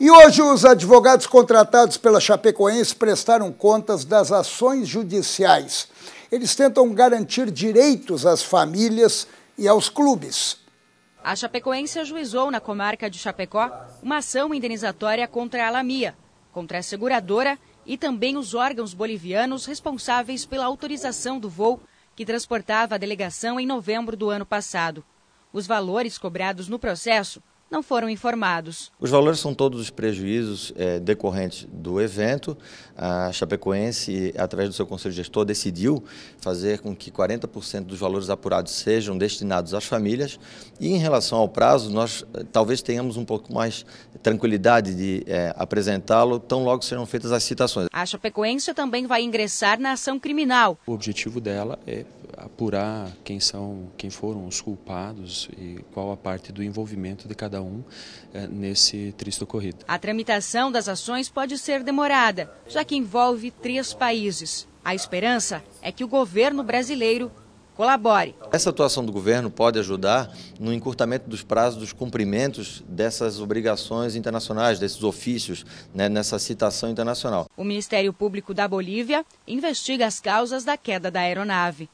E hoje os advogados contratados pela Chapecoense prestaram contas das ações judiciais. Eles tentam garantir direitos às famílias e aos clubes. A Chapecoense ajuizou na comarca de Chapecó uma ação indenizatória contra a Alamia, contra a seguradora e também os órgãos bolivianos responsáveis pela autorização do voo que transportava a delegação em novembro do ano passado. Os valores cobrados no processo não foram informados. Os valores são todos os prejuízos é, decorrentes do evento. A Chapecoense, através do seu conselho gestor, decidiu fazer com que 40% dos valores apurados sejam destinados às famílias. E em relação ao prazo, nós eh, talvez tenhamos um pouco mais tranquilidade de é, apresentá-lo tão logo serão feitas as citações. A Chapecoense também vai ingressar na ação criminal. O objetivo dela é apurar quem são, quem foram os culpados e qual a parte do envolvimento de cada um é, nesse triste ocorrido. A tramitação das ações pode ser demorada, já que envolve três países. A esperança é que o governo brasileiro colabore. Essa atuação do governo pode ajudar no encurtamento dos prazos dos cumprimentos dessas obrigações internacionais, desses ofícios, né, nessa citação internacional. O Ministério Público da Bolívia investiga as causas da queda da aeronave.